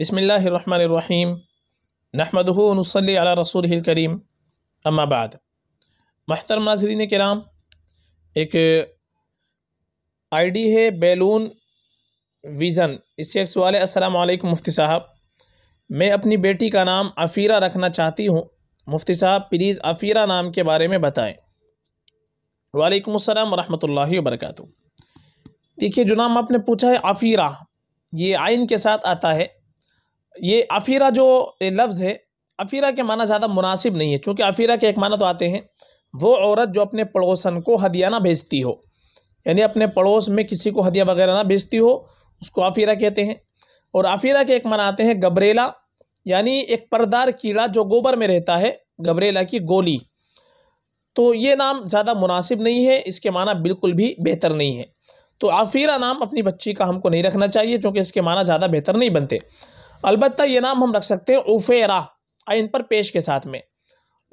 बसमीम नहमदनसली रसूल करीम अम्माबाद महतर नाजरीन के नाम एक आईडी है बैलून विज़न इससे एक सवाल है असलकम मुफ्ती साहब मैं अपनी बेटी का नाम अफ़ीरा रखना चाहती हूँ मुफ्ती साहब प्लीज़ अफ़ीरा नाम के बारे में बताएं वालेकुम अस्सलाम रहमतुल्लाहि वबरकatuh देखिए जो नाम आपने पूछा है अफ़ीरा ये आइन के साथ आता है ये अफ़ीरा जो लफ्ज़ है अफ़ीरा के माना ज़्यादा मुनासिब नहीं है क्योंकि अफ़ीरा के एक माना तो आते हैं वो औरत जो अपने पड़ोसन को हदिया ना भेजती हो यानी अपने पड़ोस में किसी को हदिया वगैरह ना भेजती हो उसको अफ़ीरा कहते हैं और अफ़ीरा के एक माना आते हैं गबरेला यानी एक परदार कीड़ा जो गोबर में रहता है गबरेला की गोली तो ये नाम ज़्यादा मुनासिब नहीं है इसके माना बिल्कुल भी बेहतर नहीं है तो आफीरा नाम अपनी बच्ची का हमको नहीं रखना चाहिए क्योंकि इसके माना ज़्यादा बेहतर नहीं बनते अलबत् ये नाम हम रख सकते हैं उफ़ेरा आइन पर पेश के साथ में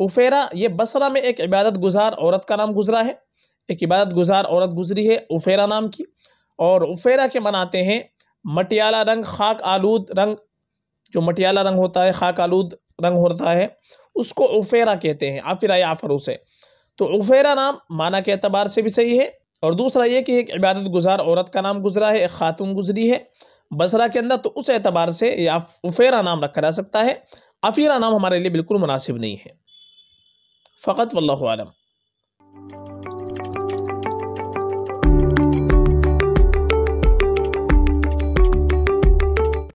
उफ़ेरा ये बसरा में एक इबादत गुजार औरत का नाम गुजरा है एक इबादत गुजार औरत गुजरी है उफ़ेरा नाम की और उफ़ेरा के मनाते हैं मटियाला रंग खाक आलूद रंग जो मटियाला रंग होता है खाक आलूद रंग होता है उसको उफ़ेरा कहते हैं आफिर या से तो उफ़ेरा नाम माना के अतबार से भी सही है और दूसरा ये कि एक इबादत गुजार औरत का नाम गुजरा है एक खातून गुजरी है बसरा के अंदर तो उस एतबार से या उफेरा नाम रखा जा सकता है अफीरा नाम हमारे लिए बिल्कुल मुनासिब नहीं है फ़कत वल्लम